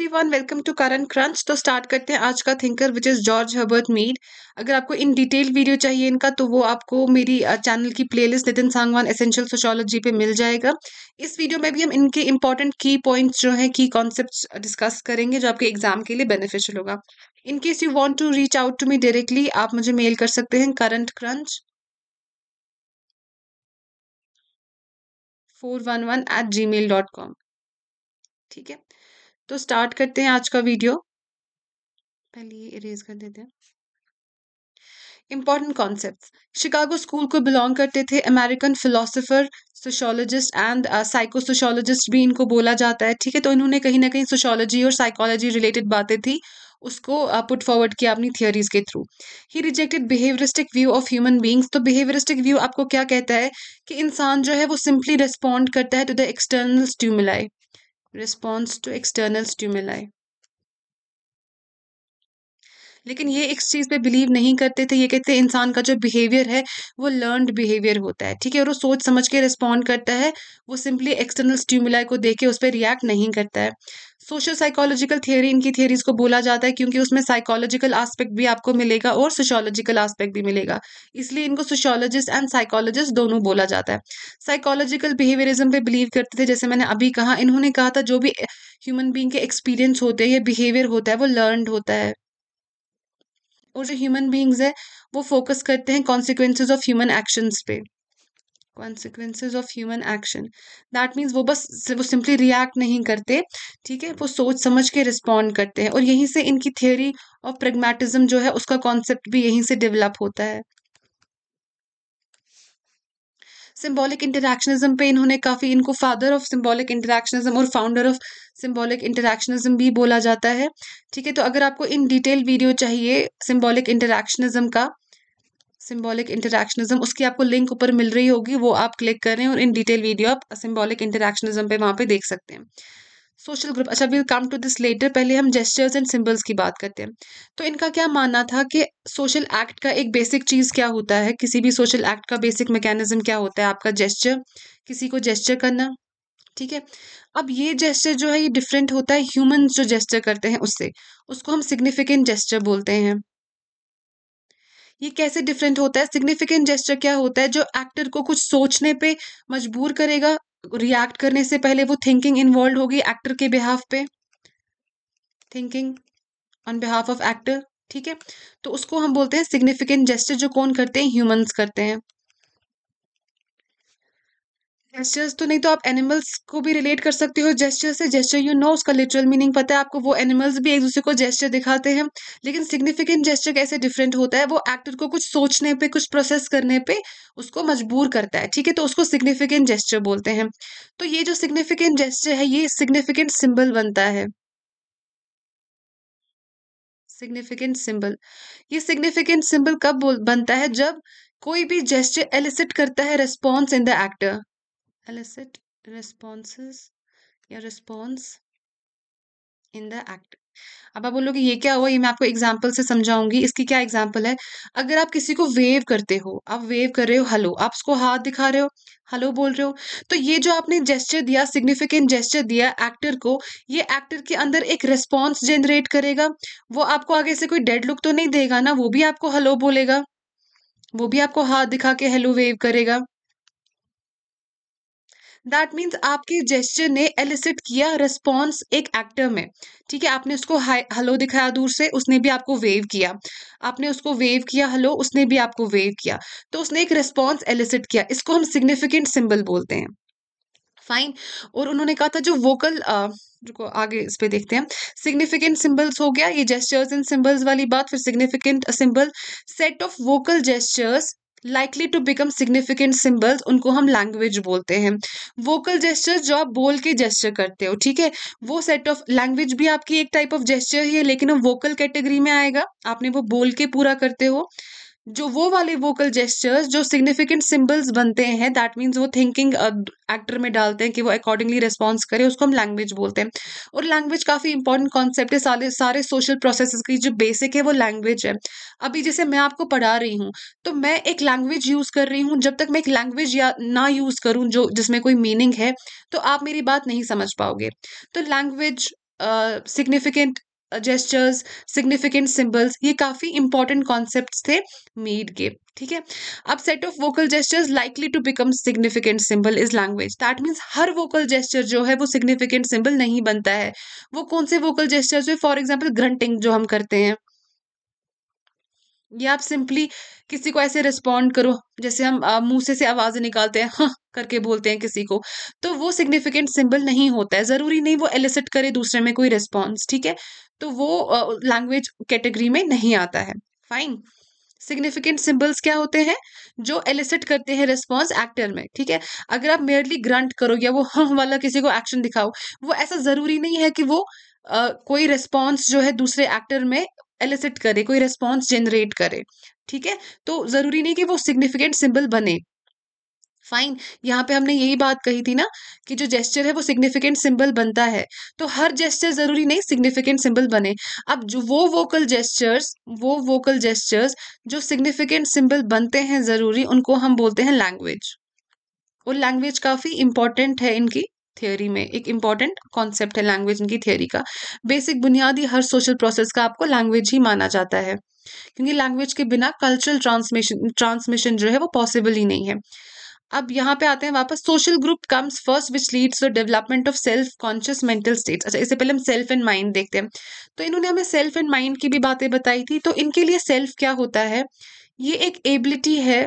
Everyone welcome to current crunch तो start करते हैं आज का thinker which is George Herbert Mead अगर आपको इन डिटेल वीडियो चाहिए इनका तो वो आपको मेरी चैनल की playlist Nitin Sangwan essential sociology पे मिल जाएगा इस वीडियो में भी हम इनके इंपॉर्टेंट की पॉइंट्स जो हैं की कॉन्सेप्ट डिस्कस करेंगे जो आपके एग्जाम के लिए बेनिफिशियल होगा in case you want to reach out to me directly आप मुझे मेल कर सकते हैं current crunch four one one eight Gmail dot com ठीक है तो स्टार्ट करते हैं आज का वीडियो पहले ये इरेज कर देते हैं इम्पॉर्टेंट कॉन्सेप्ट शिकागो स्कूल को बिलोंग करते थे American philosopher sociologist and psycho sociologist भी इनको बोला जाता है ठीक है तो इन्होंने कहीं ना कहीं सोशोलॉजी और साइकोलॉजी रिलेटेड बातें थी उसको पुट uh, फॉरवर्ड किया अपनी थियोरीज के थ्रू ही rejected behaviouristic view of human beings तो बिहेवियरिस्टिक व्यू आपको क्या कहता है कि इंसान जो है वो सिंपली रिस्पॉन्ड करता है to the external stimuli response to external stimuli लेकिन ये इस चीज़ पे बिलीव नहीं करते थे ये कहते हैं इंसान का जो बिहेवियर है वो लर्नड बिहेवियर होता है ठीक है और वो सोच समझ के रिस्पॉन्ड करता है वो सिंपली एक्सटर्नल स्ट्यूमिलाई को देख के उस पर रिएक्ट नहीं करता है सोशल साइकोलॉजिकल थियोरी इनकी थियोरीज को बोला जाता है क्योंकि उसमें साइकोलॉजिकल एस्पेक्ट भी आपको मिलेगा और सोशोलॉजिकल एस्पेक्ट भी मिलेगा इसलिए इनको सोशोलॉजिस्ट एंड साइकोलॉजिस्ट दोनों बोला जाता है साइकोलॉजिकल बिहेवियरिज्म पे बिलीव करते थे जैसे मैंने अभी कहा इन्होंने कहा था जो भी ह्यूमन बींग के एक्सपीरियंस होते हैं या बिहेवियर होता है वो लर्न होता है और जो ह्यूमन बींग्स है वो फोकस करते हैं कॉन्सिक्वेंसेज ऑफ ह्यूमन एक्शंस पे consequences of human action that means वो बस वो सिंपली रिएक्ट नहीं करते ठीक है वो सोच समझ के रिस्पॉन्ड करते हैं और यहीं से इनकी थियोरी ऑफ प्रेगमेटिज्म जो है उसका कॉन्सेप्ट भी यहीं से डेवलप होता है सिम्बॉलिक इंटरैक्शनिज्म पे इन्होंने काफ़ी इनको फादर ऑफ सिम्बॉलिक इंटरैक्शनिज्म और फाउंडर ऑफ सिम्बॉलिक इंटरैक्शनिज्म भी बोला जाता है ठीक है तो अगर आपको इन डिटेल वीडियो चाहिए सिम्बॉलिक इंटरैक्शनिज्म का सिम्बॉलिक इंटरेक्शनिज्म उसकी आपको लिंक ऊपर मिल रही होगी वो आप क्लिक करें और इन डिटेल वीडियो आप सिम्बॉलिक इंटरेक्शनिज्म पे वहाँ पे देख सकते हैं सोशल ग्रुप अच्छा will come to this later पहले हम जेस्टर्स एंड सिंबल्स की बात करते हैं तो इनका क्या मानना था कि सोशल एक्ट का एक बेसिक चीज़ क्या होता है किसी भी सोशल एक्ट का बेसिक मैकेनिज्म क्या होता है आपका जेस्चर किसी को जेस्चर करना ठीक है अब ये जेस्चर जो है ये डिफरेंट होता है ह्यूमन जो जेस्चर करते हैं उससे उसको हम सिग्निफिकेंट जेस्चर बोलते हैं ये कैसे डिफरेंट होता है सिग्निफिकेंट जेस्टर क्या होता है जो एक्टर को कुछ सोचने पे मजबूर करेगा रिएक्ट करने से पहले वो थिंकिंग इन्वॉल्व होगी एक्टर के बिहाफ पे thinking on behalf of actor ठीक है तो उसको हम बोलते हैं सिग्निफिकेंट जेस्टर जो कौन करते हैं ह्यूमंस करते हैं जेस्टर्स तो नहीं तो आप एनिमल्स को भी रिलेट कर सकते हो जेस्टर से जेस्टर यू नो उसका लिटरल मीनिंग पता है आपको वो एनिमल्स भी एक दूसरे को जेस्टर दिखाते हैं लेकिन सिग्निफिकेंट जेस्टर कैसे डिफरेंट होता है वो एक्टर को कुछ सोचने पे कुछ प्रोसेस करने पे उसको मजबूर करता है ठीक है तो उसको सिग्निफिकेंट जेस्टर बोलते हैं तो ये जो सिग्निफिकेंट जेस्टर है ये सिग्निफिकेंट सिंबल बनता है सिग्निफिकेंट सिंबल ये सिग्निफिकेंट सिंबल कब बनता है जब कोई भी जेस्टर एलिसिट करता है response in the actor elicit responses या response in the act. अब आप बोलोगे ये क्या हुआ ये मैं आपको एग्जाम्पल से समझाऊंगी इसकी क्या एग्जाम्पल है अगर आप किसी को वेव करते हो आप वेव कर रहे हो हेलो आप उसको हाथ दिखा रहे हो हेलो बोल रहे हो तो ये जो आपने जेस्चर दिया सिग्निफिकेंट जेस्चर दिया एक्टर को ये एक्टर के अंदर एक रिस्पॉन्स जनरेट करेगा वो आपको आगे से कोई डेड लुक तो नहीं देगा ना वो भी आपको हेलो बोलेगा वो भी आपको हाथ दिखा के हेलो वेव करेगा दैट मीन्स आपके जेस्चर ने एलिसिट किया रिस्पॉन्स एक एक्टर में ठीक है आपने उसको हेलो दिखाया दूर से उसने भी आपको वेव किया आपने उसको वेव किया हेलो उसने भी आपको वेव किया तो उसने एक रिस्पॉन्स एलिसिट किया इसको हम सिग्निफिकेंट सिंबल बोलते हैं फाइन और उन्होंने कहा था जो वोकल जो आगे इस पे देखते हैं सिग्निफिकेंट सिंबल्स हो गया ये जेस्टर्स एंड सिंबल्स वाली बात फिर significant symbol set of vocal gestures likely to become significant symbols उनको हम लैंग्वेज बोलते हैं वोकल जेस्चर जो आप बोल के जेस्टर करते हो ठीक है वो सेट ऑफ लैंग्वेज भी आपकी एक टाइप ऑफ जेस्टर ही है लेकिन वो वोकल कैटेगरी में आएगा आपने वो बोल के पूरा करते हो जो वो वाले वोकल जेस्टर्स जो सिग्निफिकेंट सिंबल्स बनते हैं दैट मीन्स वो थिंकिंग एक्टर uh, में डालते हैं कि वो अकॉर्डिंगली रिस्पॉन्स करे उसको हम लैंग्वेज बोलते हैं और लैंग्वेज काफ़ी इंपॉर्टेंट कॉन्सेप्ट है सारे सारे सोशल प्रोसेस की जो बेसिक है वो लैंग्वेज है अभी जैसे मैं आपको पढ़ा रही हूँ तो मैं एक लैंग्वेज यूज़ कर रही हूँ जब तक मैं एक लैंग्वेज या ना यूज़ करूँ जो जिसमें कोई मीनिंग है तो आप मेरी बात नहीं समझ पाओगे तो language significant uh, gestures significant symbols ये काफ़ी इंपॉर्टेंट कॉन्सेप्ट थे मीड के ठीक है अब set of vocal gestures likely to become significant symbol is language that means हर वोकल जेस्टर जो है वो सिग्निफिकेंट सिंबल नहीं बनता है वो कौन से वोकल जेस्टर्स हुए फॉर एग्जाम्पल ग्रंटिंग जो हम करते हैं या आप सिंपली किसी को ऐसे रिस्पॉन्ड करो जैसे हम मुंह से से आवाज़ें निकालते हैं हाँ करके बोलते हैं किसी को तो वो सिग्निफिकेंट सिंबल नहीं होता है ज़रूरी नहीं वो एलिसिट करे दूसरे में कोई रिस्पॉन्स ठीक है तो वो लैंग्वेज कैटेगरी में नहीं आता है फाइन सिग्निफिकेंट सिंबल्स क्या होते हैं जो एलिसिट करते हैं रिस्पॉन्स एक्टर में ठीक है अगर आप मेयरली ग्रंट करो या वो हम वाला किसी को एक्शन दिखाओ वो ऐसा जरूरी नहीं है कि वो Uh, कोई रिस्पॉन्स जो है दूसरे एक्टर में एलिसिट करे कोई रिस्पॉन्स जनरेट करे ठीक है तो जरूरी नहीं कि वो सिग्निफिकेंट सिंबल बने फाइन यहाँ पे हमने यही बात कही थी ना कि जो जेस्चर है वो सिग्निफिकेंट सिंबल बनता है तो हर जेस्चर जरूरी नहीं सिग्निफिकेंट सिंबल बने अब जो वो वोकल जेस्चर्स वो वोकल जेस्चर्स जो सिग्निफिकेंट सिंबल बनते हैं जरूरी उनको हम बोलते हैं लैंग्वेज और लैंग्वेज काफ़ी इंपॉर्टेंट है इनकी थियोरी में एक इंपॉर्टेंट कॉन्सेप्ट है लैंग्वेज इनकी थियोरी का बेसिक बुनियादी हर सोशल प्रोसेस का आपको लैंग्वेज ही माना जाता है क्योंकि लैंग्वेज के बिना कल्चरल ट्रांसमिशन ट्रांसमिशन जो है वो पॉसिबल ही नहीं है अब यहाँ पे आते हैं वापस social group comes first which leads the development of self conscious mental states अच्छा इससे पहले हम सेल्फ एंड माइंड देखते हैं तो इन्होंने हमें सेल्फ एंड माइंड की भी बातें बताई थी तो इनके लिए सेल्फ क्या होता है ये एक एबिलिटी है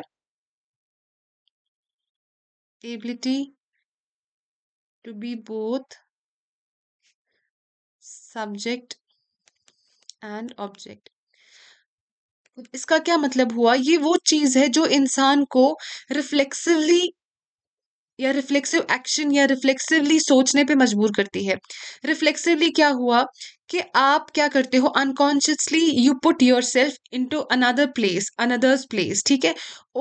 ability to be both subject and object इसका क्या मतलब हुआ ये वो चीज है जो इंसान को रिफ्लेक्सिवली या रिफ्लेक्सिव एक्शन या रिफ्लेक्सिवली सोचने पे मजबूर करती है रिफ्लेक्सिवली क्या हुआ कि आप क्या करते हो unconsciously you put yourself into another place another's place ठीक है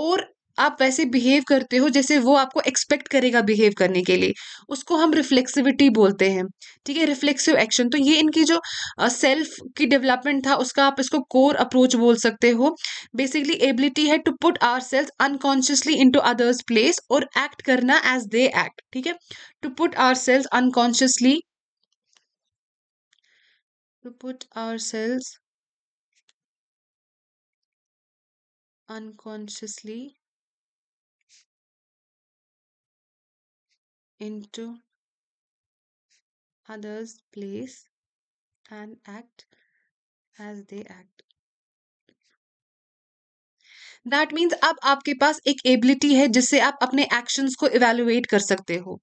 और आप वैसे बिहेव करते हो जैसे वो आपको एक्सपेक्ट करेगा बिहेव करने के लिए उसको हम रिफ्लेक्सिविटी बोलते हैं ठीक है रिफ्लेक्सिव एक्शन तो ये इनकी जो सेल्फ की डेवलपमेंट था उसका आप इसको कोर अप्रोच बोल सकते हो बेसिकली एबिलिटी है to put ourselves unconsciously into others place और एक्ट करना एज दे एक्ट ठीक है to put ourselves unconsciously to put ourself unconsciously into others' place and act as they act. That means अब आपके पास एक ability है जिससे आप अपने एक्शंस को इवेलुएट कर सकते हो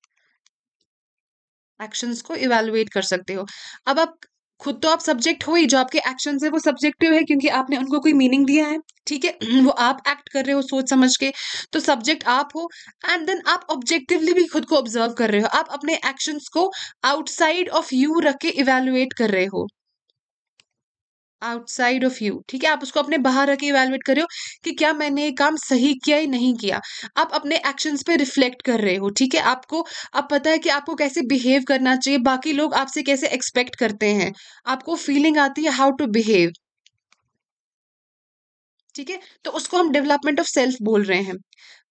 एक्शंस को इवेलुएट कर सकते हो अब आप खुद तो आप सब्जेक्ट हो ही जो आपके एक्शन है वो सब्जेक्टिव है क्योंकि आपने उनको कोई मीनिंग दिया है ठीक है वो आप एक्ट कर रहे हो सोच समझ के तो सब्जेक्ट आप हो एंड देन आप ऑब्जेक्टिवली भी खुद को ऑब्जर्व कर रहे हो आप अपने एक्शंस को आउटसाइड ऑफ यू रख के इवेल्युएट कर रहे हो आउटसाइड ऑफ यू ठीक है आप उसको अपने बाहर रखे इवेलुएट कर रहे हो कि क्या मैंने ये काम सही किया या नहीं किया आप अपने एक्शंस पे रिफ्लेक्ट कर रहे हो ठीक है आपको अब पता है कि आपको कैसे बिहेव करना चाहिए बाकी लोग आपसे कैसे एक्सपेक्ट करते हैं आपको फीलिंग आती है हाउ टू बिहेव ठीक है तो उसको हम डेवलपमेंट ऑफ सेल्फ बोल रहे हैं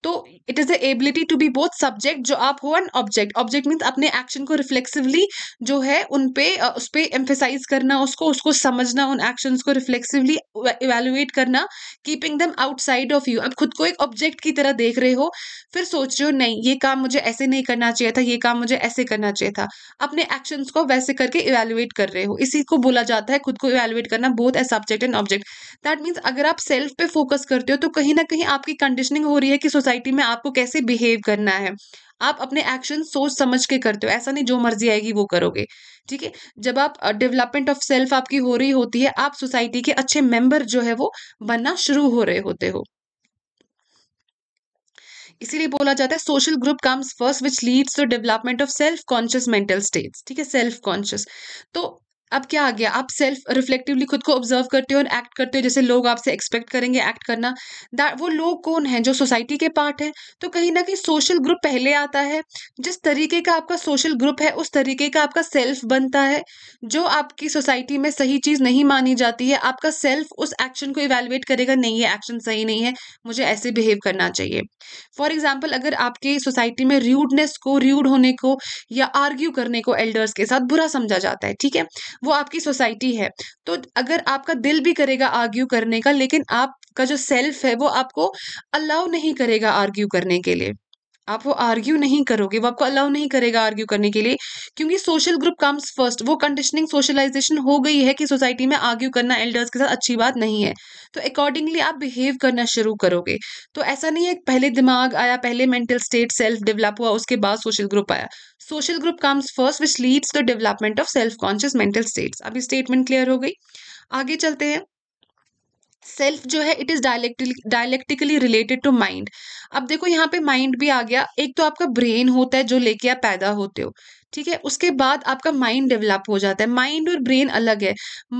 तो it is the ability to be both subject जो आप हो एंड ऑब्जेक्ट ऑब्जेक्ट मीन्स अपने एक्शन को रिफ्लेक्सिवली जो है उन पे उस पर एम्फेसाइज करना उसको उसको समझना उन एक्शंस को रिफ्लेक्सिवली इवेलुएट करना keeping them outside of you आप खुद को एक ऑब्जेक्ट की तरह देख रहे हो फिर सोच रहे हो नहीं ये काम मुझे ऐसे नहीं करना चाहिए था ये काम मुझे ऐसे करना चाहिए था अपने एक्शंस को वैसे करके इवेलुएट कर रहे हो इसी को बोला जाता है खुद को इवेलुएट करना both a subject and object that means अगर आप सेल्फ पे फोकस करते हो तो कहीं ना कहीं आपकी कंडीशनिंग हो रही है कि सोसाइटी सोसाइटी में आपको कैसे बिहेव करना है आप अपने एक्शन सोच समझ के करते हो ऐसा नहीं जो मर्जी आएगी वो करोगे ठीक है जब आप डेवलपमेंट ऑफ सेल्फ आपकी हो रही होती है आप सोसाइटी के अच्छे मेंबर जो है वो बनना शुरू हो रहे होते हो इसीलिए बोला जाता है social group comes first which leads to development of self conscious mental states ठीक है सेल्फ कॉन्शियस तो अब क्या आ गया आप सेल्फ रिफ्लेक्टिवली खुद को ऑब्जर्व करते हो और एक्ट करते हो जैसे लोग आपसे एक्सपेक्ट करेंगे एक्ट करना दैट वो लोग कौन हैं जो सोसाइटी के पार्ट हैं तो कहीं ना कहीं सोशल ग्रुप पहले आता है जिस तरीके का आपका सोशल ग्रुप है उस तरीके का आपका सेल्फ बनता है जो आपकी सोसाइटी में सही चीज़ नहीं मानी जाती है आपका सेल्फ उस एक्शन को इवेलुएट करेगा नहीं ये एक्शन सही नहीं है मुझे ऐसे बिहेव करना चाहिए फॉर एग्जाम्पल अगर आपकी सोसाइटी में र्यूडनेस को र्यूड होने को या आर्ग्यू करने को एल्डर्स के साथ बुरा समझा जाता है ठीक है वो आपकी सोसाइटी है तो अगर आपका दिल भी करेगा आर्ग्यू करने का लेकिन आपका जो सेल्फ है वो आपको अलाउ नहीं करेगा आर्ग्यू करने के लिए आप वो आर्ग्यू नहीं करोगे वो आपको अलाउ नहीं करेगा आर्ग्यू करने के लिए क्योंकि सोशल ग्रुप कम्स फर्स्ट वो कंडीशनिंग सोशलाइजेशन हो गई है कि सोसाइटी में आर्ग्यू करना एल्डर्स के साथ अच्छी बात नहीं है तो अकॉर्डिंगली आप बिहेव करना शुरू करोगे तो ऐसा नहीं है पहले दिमाग आया पहले मेंटल स्टेट सेल्फ डेवलप हुआ उसके बाद सोशल ग्रुप आया social group comes first which leads the development of self conscious mental states अभी स्टेटमेंट क्लियर हो गई आगे चलते हैं सेल्फ जो है it is dialectically dialectically related to mind अब देखो यहाँ पे माइंड भी आ गया एक तो आपका ब्रेन होता है जो लेके आप पैदा होते हो ठीक है उसके बाद आपका माइंड डेवलप हो जाता है माइंड और ब्रेन अलग है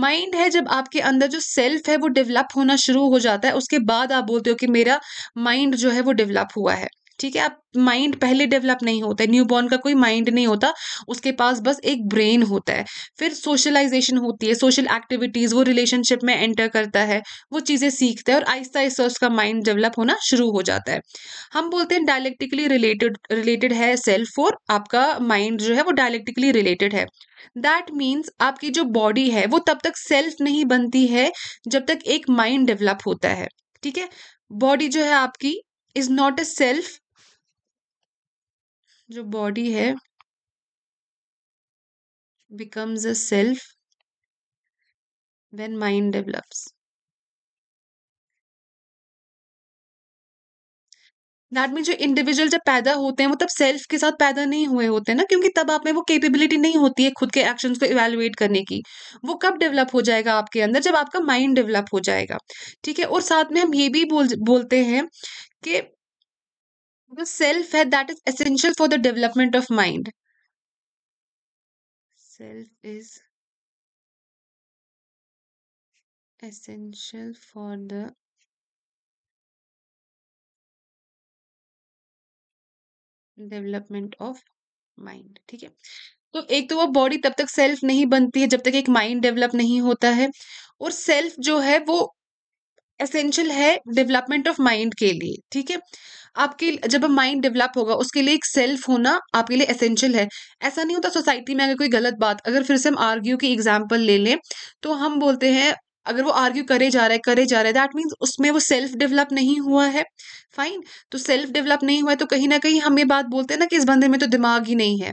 माइंड है जब आपके अंदर जो सेल्फ है वो डेवलप होना शुरू हो जाता है उसके बाद आप बोलते हो कि मेरा माइंड जो है वो डेवलप हुआ है ठीक है आप माइंड पहले डेवलप नहीं होता है न्यूबॉर्न का कोई माइंड नहीं होता उसके पास बस एक ब्रेन होता है फिर सोशलाइजेशन होती है सोशल एक्टिविटीज़ वो रिलेशनशिप में एंटर करता है वो चीज़ें सीखता है और आहिस्ता आहिस्ता उसका माइंड डेवलप होना शुरू हो जाता है हम बोलते हैं डायलेक्टिकली रिलेटेड रिलेटेड है सेल्फ और आपका माइंड जो है वो डायलेक्टिकली रिलेटेड है दैट मीन्स आपकी जो बॉडी है वो तब तक सेल्फ नहीं बनती है जब तक एक माइंड डेवलप होता है ठीक है बॉडी जो है आपकी इज नॉट अ सेल्फ जो बॉडी है becomes a self when mind develops that mean जो इंडिविजुअल जब पैदा होते हैं वो तब सेल्फ के साथ पैदा नहीं हुए होते ना क्योंकि तब आप में वो कैपेबिलिटी नहीं होती है खुद के एक्शन को इवेलुएट करने की वो कब डेवलप हो जाएगा आपके अंदर जब आपका माइंड डेवलप हो जाएगा ठीक है और साथ में हम ये भी बोल बोलते हैं कि जो सेल्फ है that is essential for the development of mind self is essential for the development of mind ठीक है तो एक तो वो बॉडी तब तक सेल्फ नहीं बनती है जब तक एक माइंड डेवलप नहीं होता है और सेल्फ जो है वो एसेंशियल है डेवलपमेंट ऑफ माइंड के लिए ठीक है आपके जब माइंड डेवलप होगा उसके लिए एक सेल्फ होना आपके लिए एसेंशियल है ऐसा नहीं होता सोसाइटी में अगर कोई गलत बात अगर फिर से हम आर्ग्यू की एग्जाम्पल ले लें तो हम बोलते हैं अगर वो आर्ग्यू करे जा रहा है करे जा रहा है दैट मीन्स उसमें वो सेल्फ डेवलप नहीं हुआ है फाइन तो सेल्फ डेवलप नहीं हुआ है तो कहीं ना कहीं हम ये बात बोलते हैं ना कि इस बंदे में तो दिमाग ही नहीं है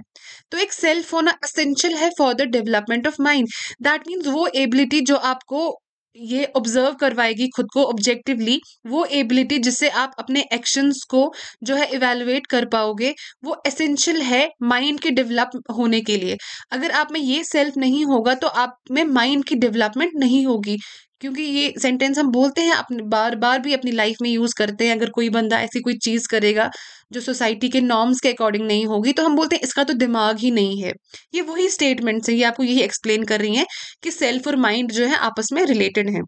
तो एक सेल्फ होना असेंशियल है for the development of mind that means वो एबिलिटी जो आपको ये ऑब्जर्व करवाएगी खुद को ऑब्जेक्टिवली वो एबिलिटी जिससे आप अपने एक्शंस को जो है इवेलुएट कर पाओगे वो एसेंशियल है माइंड के डेवलप होने के लिए अगर आप में ये सेल्फ नहीं होगा तो आप में माइंड की डेवलपमेंट नहीं होगी क्योंकि ये सेंटेंस हम बोलते हैं अपने बार बार भी अपनी लाइफ में यूज़ करते हैं अगर कोई बंदा ऐसी कोई चीज़ करेगा जो सोसाइटी के नॉर्म्स के अकॉर्डिंग नहीं होगी तो हम बोलते हैं इसका तो दिमाग ही नहीं है ये वही स्टेटमेंट्स हैं ये आपको यही एक्सप्लेन कर रही हैं कि सेल्फ और माइंड जो है आपस में रिलेटेड हैं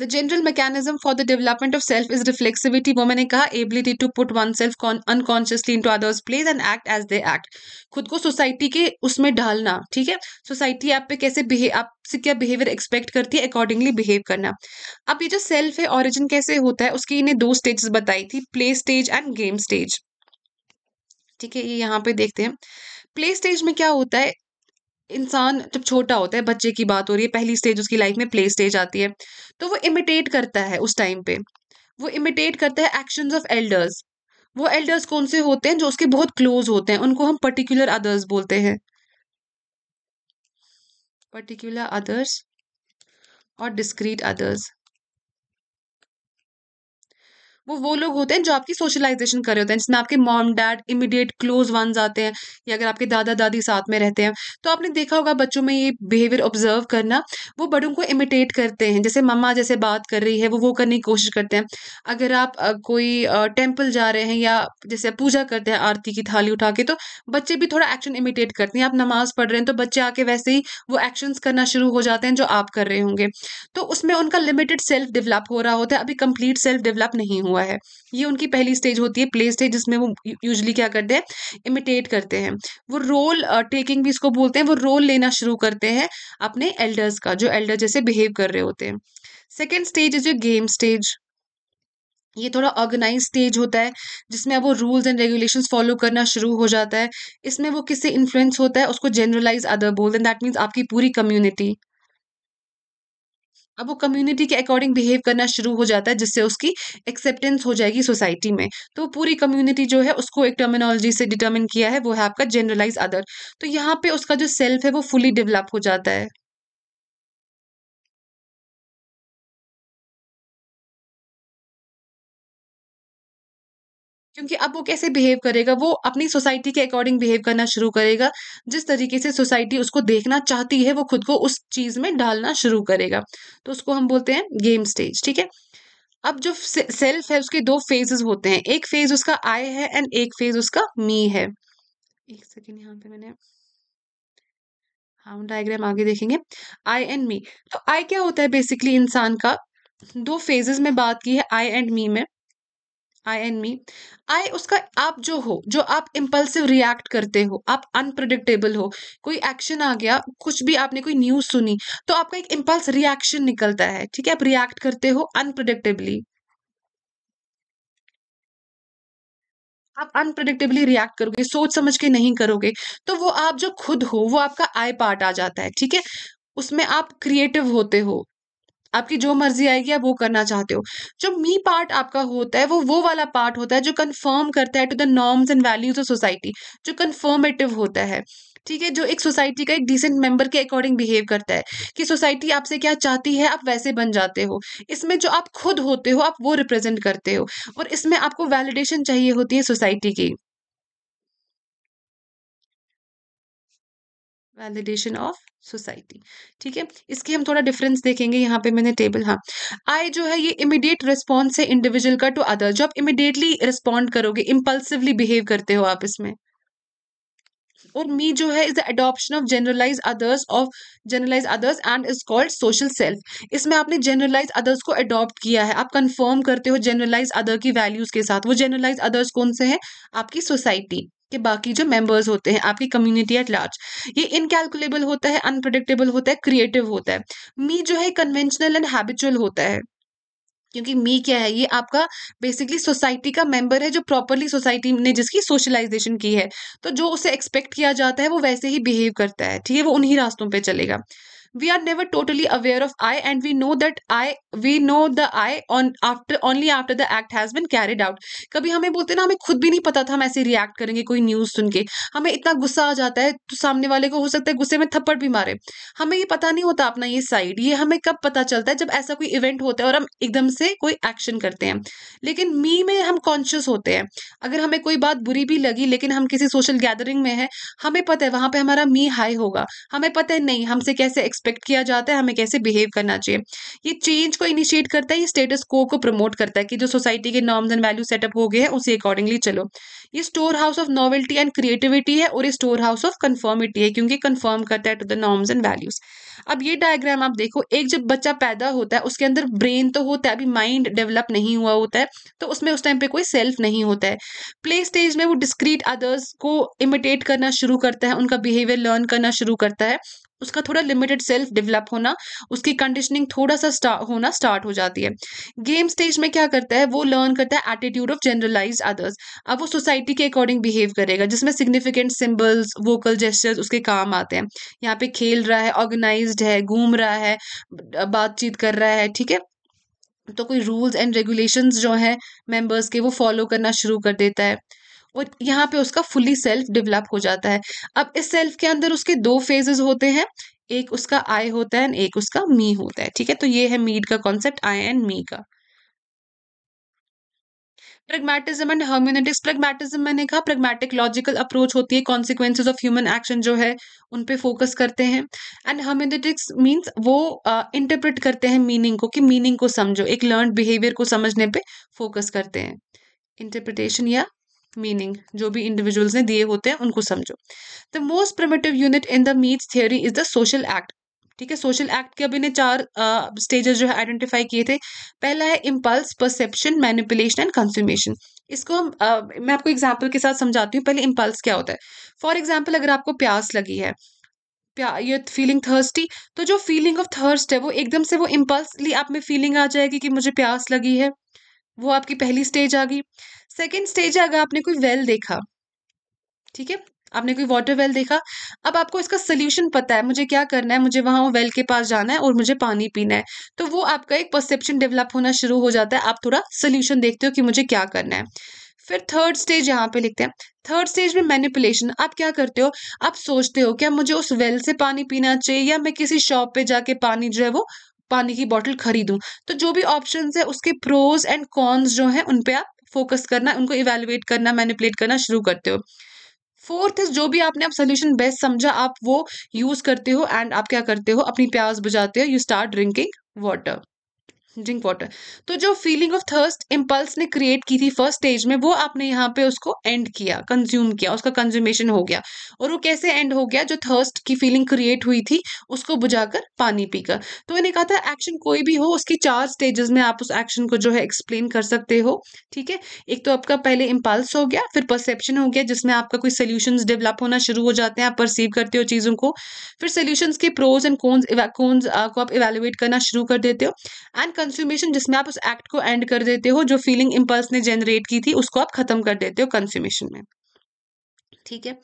the general mechanism for the development of self is reflexivity वो मैंने कहा ability to put oneself unconsciously into others place and act as they act खुद को सोसाइटी के उसमें ढालना ठीक है सोसाइटी आप पे कैसे बिहेव आपसे क्या बिहेवियर एक्सपेक्ट करती है अकॉर्डिंगली बिहेव करना अब ये जो सेल्फ है ऑरिजिन कैसे होता है उसकी इन्हें दो स्टेजेस बताई थी play stage and game stage ठीक है ये यहाँ पे देखते हैं प्ले स्टेज में क्या होता है इंसान जब छोटा होता है बच्चे की बात हो रही है पहली स्टेज उसकी लाइफ में प्ले स्टेज आती है तो वो इमिटेट करता है उस टाइम पे वो इमिटेट करता है एक्शंस ऑफ एल्डर्स वो एल्डर्स कौन से होते हैं जो उसके बहुत क्लोज होते हैं उनको हम पर्टिकुलर अदर्स बोलते हैं पर्टिकुलर अदर्स और डिस्क्रीट अदर्स वो वो लोग होते हैं जो आपकी सोशलाइजेशन कर रहे होते हैं जिसमें आपके mom dad immediate close one आते हैं या अगर आपके दादा दादी साथ में रहते हैं तो आपने देखा होगा बच्चों में ये बिहेवियर ऑब्जर्व करना वो बड़ों को इमिटेट करते हैं जैसे मम्मा जैसे बात कर रही है वो वो करने की कोशिश करते हैं अगर आप कोई टेम्पल जा रहे हैं या जैसे पूजा करते हैं आरती की थाली उठा के तो बच्चे भी थोड़ा एक्शन इमिटेट करते हैं आप नमाज पढ़ रहे हैं तो बच्चे आके वैसे ही वो एक्शंस करना शुरू हो जाते हैं जो आप कर रहे होंगे तो उसमें उनका लिमिटेड सेल्फ डेवलप हो रहा होता है अभी कंप्लीट सेल्फ डेवलप नहीं हुआ हुआ है ये उनकी पहली स्टेज होती है प्ले स्टेज जिसमें वो यूजली क्या करते हैं इमिटेट करते हैं वो रोल टेकिंग uh, भी इसको बोलते हैं वो रोल लेना शुरू करते हैं अपने एल्डर्स का जो एल्डर जैसे बिहेव कर रहे होते हैं second stage is your game stage ये थोड़ा ऑर्गेनाइज स्टेज होता है जिसमें अब वो रूल्स एंड रेगुलेशंस फॉलो करना शुरू हो जाता है इसमें वो किससे इन्फ्लुएंस होता है उसको जनरलाइज अदर बोल दैट मीन्स आपकी पूरी कम्युनिटी अब वो कम्युनिटी के अकॉर्डिंग बिहेव करना शुरू हो जाता है जिससे उसकी एक्सेप्टेंस हो जाएगी सोसाइटी में तो पूरी कम्युनिटी जो है उसको एक टर्मिनोलॉजी से डिटर्मिन किया है वो है आपका जनरलाइज अदर तो यहाँ पे उसका जो सेल्फ है वो फुली डेवलप हो जाता है क्योंकि अब वो कैसे बिहेव करेगा वो अपनी सोसाइटी के अकॉर्डिंग बिहेव करना शुरू करेगा जिस तरीके से सोसाइटी उसको देखना चाहती है वो खुद को उस चीज़ में डालना शुरू करेगा तो उसको हम बोलते हैं गेम स्टेज ठीक है अब जो सेल्फ है उसके दो फेजेस होते हैं एक फेज उसका आई है एंड एक फेज उसका मी है एक सेकेंड यहाँ पे मैंने हाँ डायग्राम आगे देखेंगे आई एंड मी तो आई क्या होता है बेसिकली इंसान का दो फेजेस में बात की है आई एंड मी में आई एन मी आई उसका आप जो हो जो आप इम्पल्सिव रिएक्ट करते हो आप अनप्रडिक्टेबल हो कोई एक्शन आ गया कुछ भी आपने कोई न्यूज सुनी तो आपका एक इम्पल्स रिएक्शन निकलता है ठीक है आप रिएक्ट करते हो अनप्रडिक्टेबली आप अनप्रडिक्टेबली रिएक्ट करोगे सोच समझ के नहीं करोगे तो वो आप जो खुद हो वो आपका आई पार्ट आ जाता है ठीक है उसमें आप क्रिएटिव होते हो आपकी जो मर्जी आएगी आप वो करना चाहते हो जो मी पार्ट आपका होता है वो वो वाला पार्ट होता है जो कन्फर्म करता है to the norms and values of society जो कन्फर्मेटिव होता है ठीक है जो एक सोसाइटी का एक डिसेंट मेंबर के अकॉर्डिंग बिहेव करता है कि सोसाइटी आपसे क्या चाहती है आप वैसे बन जाते हो इसमें जो आप खुद होते हो आप वो रिप्रेजेंट करते हो और इसमें आपको वैलिडेशन चाहिए होती है सोसाइटी की वैलिडेशन ऑफ सोसाइटी ठीक है इसकी हम थोड़ा डिफरेंस देखेंगे यहाँ पे मैंने टेबल हाँ आई जो है ये इमिडिएट रिस्पॉन्स है इंडिविजुअल का टू अदर जो आप इमिडिएटली रिस्पॉन्ड करोगे इम्पल्सिवली बिहेव करते हो आप इसमें और मी जो है is the adoption of generalise others of generalise others and is called social self इसमें आपने जनरलाइज अदर्स को अडॉप्ट किया है आप कंफर्म करते हो जनरलाइज अदर की वैल्यूज के साथ वो जनरलाइज अदर्स कौन से हैं आपकी सोसाइटी के बाकी जो मेंबर्स होते हैं आपकी कम्युनिटी एट लार्ज ये इनकैलकुलेबल होता है अनप्रडिक्टेबल होता है क्रिएटिव होता है मी जो है कन्वेंशनल एंड हैबिचुअल होता है क्योंकि मी क्या है ये आपका बेसिकली सोसाइटी का मेंबर है जो प्रॉपरली सोसाइटी ने जिसकी सोशलाइजेशन की है तो जो उसे एक्सपेक्ट किया जाता है वो वैसे ही बिहेव करता है ठीक है वो उन्हीं रास्तों पे चलेगा we are never totally aware of I and we know that I we know the I on after only after the act has been carried out कभी हमें बोलते ना हमें खुद भी नहीं पता था हम ऐसे रिएक्ट करेंगे कोई न्यूज़ सुन के हमें इतना गुस्सा आ जाता है तो सामने वाले को हो सकता है गुस्से में थप्पड़ भी मारे हमें ये पता नहीं होता अपना ये साइड ये हमें कब पता चलता है जब ऐसा कोई इवेंट होता है और हम एकदम से कोई एक्शन करते हैं लेकिन मी में हम कॉन्शियस होते हैं अगर हमें कोई बात बुरी भी लगी लेकिन हम किसी सोशल गैदरिंग में है हमें पता है वहां पर हमारा मी हाई होगा हमें पता है नहीं हमसे कैसे एक्सपेक्ट किया जाता है हमें कैसे बिहेव करना चाहिए ये चेंज को इनिशिएट करता है ये स्टेटस को को प्रमोट करता है कि जो सोसाइटी के नॉर्म्स एंड वैल्यू सेटअप हो गए हैं उसी अकॉर्डिंगली चलो ये store house of novelty and creativity है और ये स्टोर हाउस ऑफ कन्फर्मिटी है क्योंकि कन्फर्म करता है to the norms and values अब ये डायग्राम आप देखो एक जब बच्चा पैदा होता है उसके अंदर ब्रेन तो होता है अभी माइंड डेवलप नहीं हुआ होता है तो उसमें उस टाइम पे कोई सेल्फ नहीं होता है प्ले स्टेज में वो डिस्क्रीट अदर्स को इमिटेट करना शुरू करता है उनका बिहेवियर लर्न करना शुरू करता है उसका थोड़ा लिमिटेड सेल्फ डेवलप होना उसकी कंडीशनिंग थोड़ा सा स्टार्ट होना स्टार्ट हो जाती है गेम स्टेज में क्या करता है वो लर्न करता है एटीट्यूड ऑफ जनरलाइज अदर्स अब वो सोसाइटी के अकॉर्डिंग बिहेव करेगा जिसमें सिग्निफिकेंट सिम्बल्स वोकल जेस्टर्स उसके काम आते हैं यहाँ पे खेल रहा है ऑर्गेनाइज है घूम रहा है बातचीत कर रहा है ठीक है तो कोई रूल्स एंड रेगुलेशंस जो है मेंबर्स के वो फॉलो करना शुरू कर देता है और यहाँ पे उसका फुली सेल्फ डेवलप हो जाता है अब इस सेल्फ के अंदर उसके दो फेजेस होते हैं एक उसका आई होता है एक उसका मी होता है ठीक है तो ये है मीड का कॉन्सेप्ट आई एंड मी का प्रेगमेटिज्म एंड हर्म्यूनेटिक्स प्रेगमेटिज्म मैंने कहा प्रेगमेटिक लॉजिकल अप्रोच होती है कॉन्सिक्वेंसेज ऑफ ह्यूमन एक्शन जो है उन पे फोकस करते हैं एंड हर्म्यूनेटिक्स मीन्स वो इंटरप्रेट uh, करते हैं मीनिंग को कि मीनिंग को समझो एक लर्न बिहेवियर को समझने पे फोकस करते हैं इंटरप्रिटेशन या मीनिंग जो भी इंडिविजुअल्स ने दिए होते हैं उनको समझो the most primitive unit in the Mead's theory is the social act ठीक है सोशल एक्ट के अभी ने चार स्टेजेस uh, जो है आइडेंटिफाई किए थे पहला है impulse perception manipulation and consummation इसको uh, मैं आपको एग्जाम्पल के साथ समझाती हूँ पहले इम्पल्स क्या होता है फॉर एग्जाम्पल अगर आपको प्यास लगी है ये फीलिंग थर्स्टी तो जो फीलिंग ऑफ थर्स्ट है वो एकदम से वो इम्पल्सली आप में फीलिंग आ जाएगी कि मुझे प्यास लगी है वो आपकी पहली स्टेज आ गई सेकेंड स्टेज है अगर आपने कोई वेल देखा ठीक है आपने कोई वाटर वेल देखा अब आपको इसका सोल्यूशन पता है मुझे क्या करना है मुझे वहाँ वेल के पास जाना है और मुझे पानी पीना है तो वो आपका एक परसेप्शन डेवलप होना शुरू हो जाता है आप थोड़ा सोल्यूशन देखते हो कि मुझे क्या करना है फिर थर्ड स्टेज यहाँ पे लिखते हैं थर्ड स्टेज में मैनिपुलेशन आप क्या करते हो आप सोचते हो क्या मुझे उस वेल से पानी पीना चाहिए या मैं किसी शॉप पे जाके पानी जो है वो पानी की बॉटल खरीदूं तो जो भी ऑप्शन है उसके प्रोज एंड कॉन्स जो है उन पर आप फोकस करना उनको इवेलुएट करना मैनिपुलेट करना शुरू करते हो फोर्थ इज जो भी आपने आप सोल्यूशन बेस्ट समझा आप वो यूज करते हो एंड आप क्या करते हो अपनी प्याज बुझाते हो you start drinking water drink water तो जो फीलिंग ऑफ थर्स्ट इम्पल्स ने क्रिएट की थी फर्स्ट स्टेज में वो आपने यहाँ पे उसको एंड किया कंज्यूम किया उसका कंज्यूमेशन हो गया और वो कैसे एंड हो गया जो थर्स्ट की फीलिंग क्रिएट हुई थी उसको बुझाकर पानी पीकर तो मैंने कहा था एक्शन कोई भी हो उसकी चार स्टेजेस में आप उस एक्शन को जो है एक्सप्लेन कर सकते हो ठीक है एक तो आपका पहले इम्पल्स हो गया फिर परसेप्शन हो गया जिसमें आपका कोई सोल्यूशन डेवलप होना शुरू हो जाते हैं आप परसीव करते हो चीज़ों को फिर सोल्यूशन के प्रोज एंड कोन्स कोन्स को आप इवेलुएट करना शुरू कर देते हो एंड कंस्यूमेशन जिसमें आप उस एक्ट को एंड कर देते हो जो फीलिंग इम्पल्स ने जनरेट की थी उसको आप खत्म कर देते हो कंस्यूमेशन में ठीक है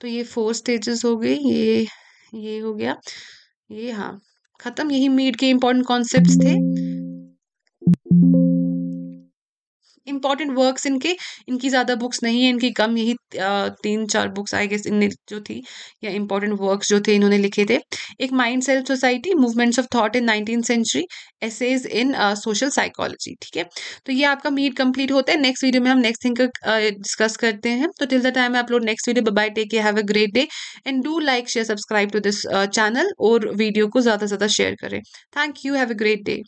तो ये फोर स्टेजेस हो गए ये ये हो गया ये हाँ खत्म यही मीड के इम्पोर्टेंट कॉन्सेप्ट थे इंपॉर्टेंट वर्क्स इनके इनकी ज़्यादा बुक्स नहीं है इनकी कम यही तीन चार बुक्स आई गेस इन जो थी या इंपॉर्टेंट वर्क्स जो थे इन्होंने लिखे थे एक mind self society movements of thought in nineteen century essays in social psychology ठीक है तो ये आपका मीट कंप्लीट होता है नेक्स्ट वीडियो में हम नेक्स्ट थिंग डिस्कस करते हैं तो till the time I upload next video bye take you have a great day and do like share subscribe to this channel और वीडियो को ज़्यादा से ज़्यादा शेयर करें thank you have a great day